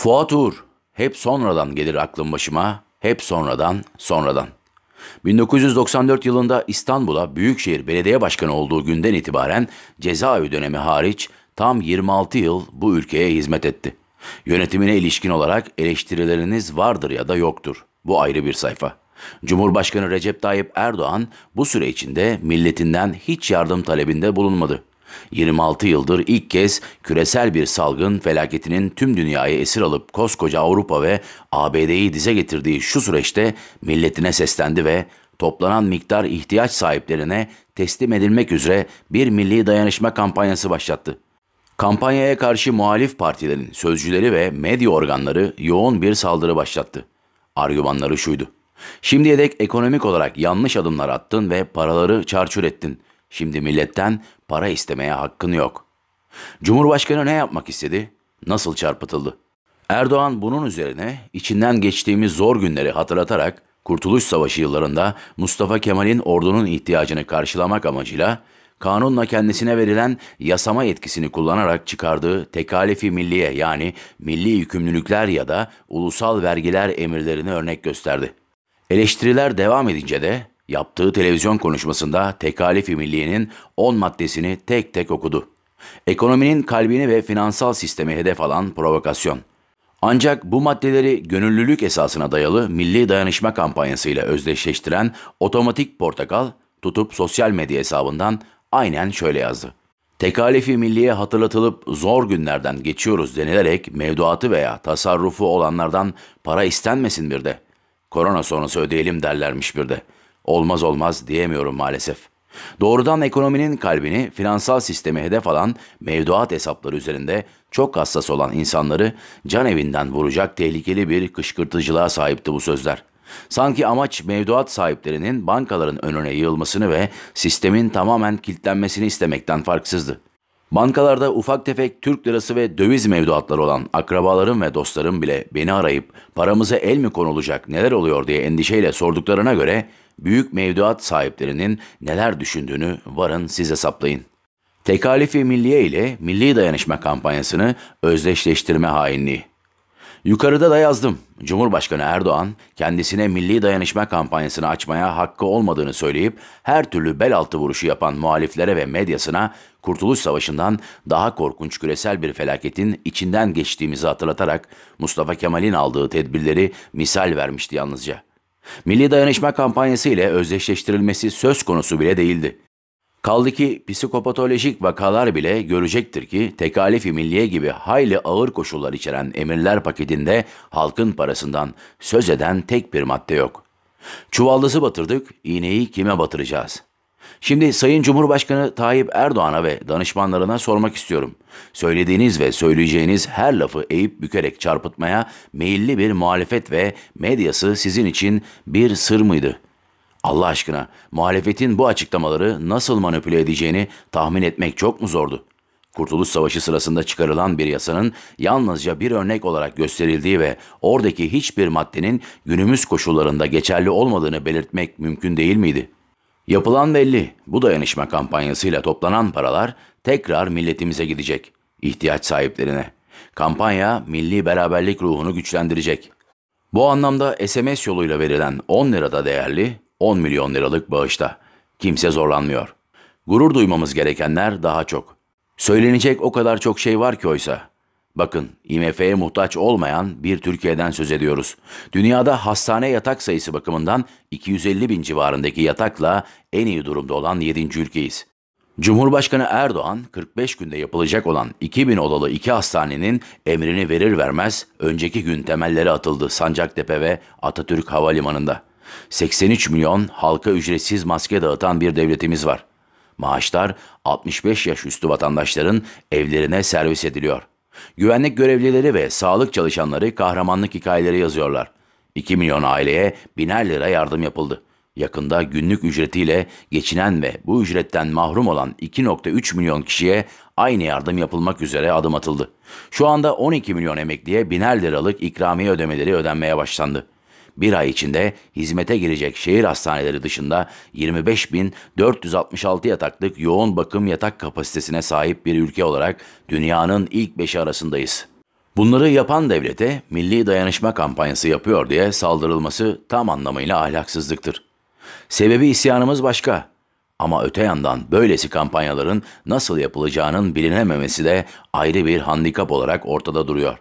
Fuat Uğur. Hep sonradan gelir aklım başıma. Hep sonradan, sonradan. 1994 yılında İstanbul'a Büyükşehir Belediye Başkanı olduğu günden itibaren cezaevi dönemi hariç tam 26 yıl bu ülkeye hizmet etti. Yönetimine ilişkin olarak eleştirileriniz vardır ya da yoktur. Bu ayrı bir sayfa. Cumhurbaşkanı Recep Tayyip Erdoğan bu süre içinde milletinden hiç yardım talebinde bulunmadı. 26 yıldır ilk kez küresel bir salgın felaketinin tüm dünyayı esir alıp koskoca Avrupa ve ABD'yi dize getirdiği şu süreçte milletine seslendi ve toplanan miktar ihtiyaç sahiplerine teslim edilmek üzere bir milli dayanışma kampanyası başlattı. Kampanyaya karşı muhalif partilerin sözcüleri ve medya organları yoğun bir saldırı başlattı. Argümanları şuydu. Şimdiye dek ekonomik olarak yanlış adımlar attın ve paraları çarçur ettin. Şimdi milletten para istemeye hakkın yok. Cumhurbaşkanı ne yapmak istedi? Nasıl çarpıtıldı? Erdoğan bunun üzerine içinden geçtiğimiz zor günleri hatırlatarak Kurtuluş Savaşı yıllarında Mustafa Kemal'in ordunun ihtiyacını karşılamak amacıyla kanunla kendisine verilen yasama yetkisini kullanarak çıkardığı tekalifi milliye yani milli yükümlülükler ya da ulusal vergiler emirlerini örnek gösterdi. Eleştiriler devam edince de Yaptığı televizyon konuşmasında tekalifi milliyenin 10 maddesini tek tek okudu. Ekonominin kalbini ve finansal sistemi hedef alan provokasyon. Ancak bu maddeleri gönüllülük esasına dayalı milli dayanışma kampanyasıyla özdeşleştiren Otomatik Portakal tutup sosyal medya hesabından aynen şöyle yazdı. Tekalifi milliye hatırlatılıp zor günlerden geçiyoruz denilerek mevduatı veya tasarrufu olanlardan para istenmesin bir de. Korona sonrası ödeyelim derlermiş bir de.'' olmaz olmaz diyemiyorum maalesef. Doğrudan ekonominin kalbini finansal sistemi, hedef alan mevduat hesapları üzerinde çok hassas olan insanları can evinden vuracak tehlikeli bir kışkırtıcılığa sahipti bu sözler. Sanki amaç mevduat sahiplerinin bankaların önüne yığılmasını ve sistemin tamamen kilitlenmesini istemekten farksızdı. Bankalarda ufak tefek Türk lirası ve döviz mevduatları olan akrabalarım ve dostlarım bile beni arayıp paramıza el mi konulacak neler oluyor diye endişeyle sorduklarına göre büyük mevduat sahiplerinin neler düşündüğünü varın siz hesaplayın. Tekalifi Milliye ile Milli Dayanışma kampanyasını özdeşleştirme hainliği. Yukarıda da yazdım. Cumhurbaşkanı Erdoğan kendisine milli dayanışma kampanyasını açmaya hakkı olmadığını söyleyip her türlü bel altı vuruşu yapan muhaliflere ve medyasına Kurtuluş Savaşı'ndan daha korkunç küresel bir felaketin içinden geçtiğimizi hatırlatarak Mustafa Kemal'in aldığı tedbirleri misal vermişti yalnızca. Milli dayanışma kampanyası ile özdeşleştirilmesi söz konusu bile değildi. Kaldı ki psikopatolojik vakalar bile görecektir ki tekalifi milliye gibi hayli ağır koşullar içeren emirler paketinde halkın parasından söz eden tek bir madde yok. Çuvaldızı batırdık, iğneyi kime batıracağız? Şimdi Sayın Cumhurbaşkanı Tayyip Erdoğan'a ve danışmanlarına sormak istiyorum. Söylediğiniz ve söyleyeceğiniz her lafı eğip bükerek çarpıtmaya meyilli bir muhalefet ve medyası sizin için bir sır mıydı?'' Allah aşkına muhalefetin bu açıklamaları nasıl manipüle edeceğini tahmin etmek çok mu zordu? Kurtuluş Savaşı sırasında çıkarılan bir yasanın yalnızca bir örnek olarak gösterildiği ve oradaki hiçbir maddenin günümüz koşullarında geçerli olmadığını belirtmek mümkün değil miydi? Yapılan belli. Bu dayanışma kampanyasıyla toplanan paralar tekrar milletimize gidecek. ihtiyaç sahiplerine. Kampanya milli beraberlik ruhunu güçlendirecek. Bu anlamda SMS yoluyla verilen 10 lirada değerli, 10 milyon liralık bağışta. Kimse zorlanmıyor. Gurur duymamız gerekenler daha çok. Söylenecek o kadar çok şey var ki oysa. Bakın, IMF'ye muhtaç olmayan bir Türkiye'den söz ediyoruz. Dünyada hastane yatak sayısı bakımından 250 bin civarındaki yatakla en iyi durumda olan 7. ülkeyiz. Cumhurbaşkanı Erdoğan 45 günde yapılacak olan 2000 odalı iki hastanenin emrini verir vermez önceki gün temelleri atıldı Sancaktepe ve Atatürk Havalimanı'nda. 83 milyon halka ücretsiz maske dağıtan bir devletimiz var. Maaşlar 65 yaş üstü vatandaşların evlerine servis ediliyor. Güvenlik görevlileri ve sağlık çalışanları kahramanlık hikayeleri yazıyorlar. 2 milyon aileye biner lira yardım yapıldı. Yakında günlük ücretiyle geçinen ve bu ücretten mahrum olan 2.3 milyon kişiye aynı yardım yapılmak üzere adım atıldı. Şu anda 12 milyon emekliye biner liralık ikramiye ödemeleri ödenmeye başlandı bir ay içinde hizmete girecek şehir hastaneleri dışında 25.466 yataklık yoğun bakım yatak kapasitesine sahip bir ülke olarak dünyanın ilk beşi arasındayız. Bunları yapan devlete milli dayanışma kampanyası yapıyor diye saldırılması tam anlamıyla ahlaksızlıktır. Sebebi isyanımız başka. Ama öte yandan böylesi kampanyaların nasıl yapılacağının bilinememesi de ayrı bir handikap olarak ortada duruyor.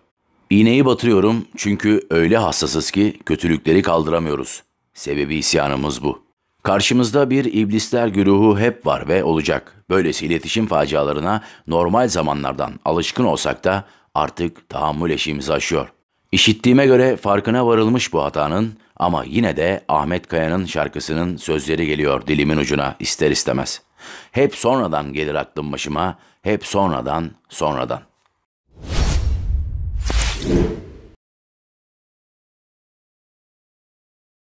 İğneyi batırıyorum çünkü öyle hassasız ki kötülükleri kaldıramıyoruz. Sebebi isyanımız bu. Karşımızda bir iblisler güruhu hep var ve olacak. Böylesi iletişim facialarına normal zamanlardan alışkın olsak da artık tahammül eşiğimizi aşıyor. İşittiğime göre farkına varılmış bu hatanın ama yine de Ahmet Kaya'nın şarkısının sözleri geliyor dilimin ucuna ister istemez. Hep sonradan gelir aklım başıma, hep sonradan, sonradan. you